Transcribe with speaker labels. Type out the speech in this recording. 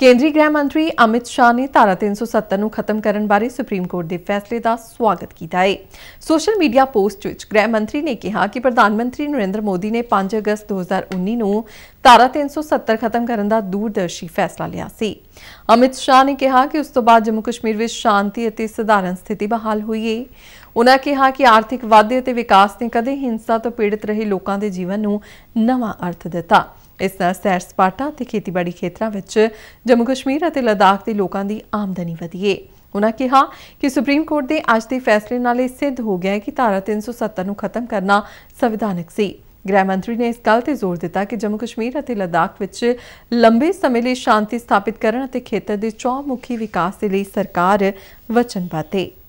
Speaker 1: ਕੇਂਦਰੀ ਗ੍ਰਹਿ ਮੰਤਰੀ ਅਮਿਤ ਸ਼ਾਹ ਨੇ ਧਾਰਾ 370 ਨੂੰ ਖਤਮ ਕਰਨ ਬਾਰੇ ਸੁਪਰੀਮ ਕੋਰਟ ਦੇ ਫੈਸਲੇ ਦਾ ਸਵਾਗਤ ਕੀਤਾ ਹੈ। ਸੋਸ਼ਲ ਮੀਡੀਆ ਪੋਸਟ ਵਿੱਚ ਗ੍ਰਹਿ ਮੰਤਰੀ ਨੇ ਕਿਹਾ ਕਿ ਪ੍ਰਧਾਨ ਮੰਤਰੀ ਨਰਿੰਦਰ ਮੋਦੀ ਨੇ 5 ਅਗਸਤ 2019 ਨੂੰ ਧਾਰਾ 370 ਖਤਮ ਕਰਨ ਦਾ ਦੂਰਦਰਸ਼ੀ ਫੈਸਲਾ ਲਿਆ ਸੀ। ਅਮਿਤ ਸ਼ਾਹ ਨੇ ਕਿਹਾ ਕਿ ਉਸ ਤੋਂ ਬਾਅਦ ਜੰਮੂ ਕਸ਼ਮੀਰ ਵਿੱਚ ਸ਼ਾਂਤੀ ਅਤੇ ਸਧਾਰਨ ਸਥਿਤੀ ਬਹਾਲ ਹੋਈ ਹੈ। ਉਨ੍ਹਾਂ ਕਿਹਾ ਕਿ ਆਰਥਿਕ ਵਾਧੇ ਅਤੇ ਵਿਕਾਸ ਨੇ ਕਦੇ ਹਿੰਸਾ ਤੋਂ ਪੀੜਤ ਰਹੇ ਲੋਕਾਂ ਦੇ ਜੀਵਨ ਨੂੰ ਨਵਾਂ ਅਰਥ ਦਿੱਤਾ। ਇਸ ਨਾਲ ਸੈਰ ਸਪਾਟਾ ਤੇ ਖੇਤੀਬਾੜੀ ਖੇਤਰਾਂ ਵਿੱਚ ਜੰਮੂ ਕਸ਼ਮੀਰ ਅਤੇ ਲਦਾਖ ਦੇ ਲੋਕਾਂ ਦੀ ਆਮਦਨੀ ਵਧੀਏ ਉਨ੍ਹਾਂ ਕਿਹਾ ਕਿ ਸੁਪਰੀਮ ਕੋਰਟ ਦੇ ਅੱਜ ਦੇ ਫੈਸਲੇ ਨਾਲ ਇਹ ਸਿੱਧ ਹੋ ਗਿਆ ਹੈ ਕਿ ਧਾਰਾ 370 ਨੂੰ ਖਤਮ ਕਰਨਾ ਸੰਵਿਧਾਨਕ ਸੀ ਗ੍ਰਹਿ ਮੰਤਰੀ ਨੇ ਇਸ ਗੱਲ ਤੇ ਜ਼ੋਰ ਦਿੱਤਾ ਕਿ ਜੰਮੂ ਕਸ਼ਮੀਰ ਅਤੇ ਲਦਾਖ ਵਿੱਚ ਲੰਬੇ ਸਮੇਂ ਲਈ ਸ਼ਾਂਤੀ ਸਥਾਪਿਤ ਕਰਨ ਅਤੇ ਖੇਤਰ ਦੇ ਚੌਮੁਖੀ ਵਿਕਾਸ ਦੇ ਲਈ ਸਰਕਾਰ ਵਚਨਬੱਧ ਹੈ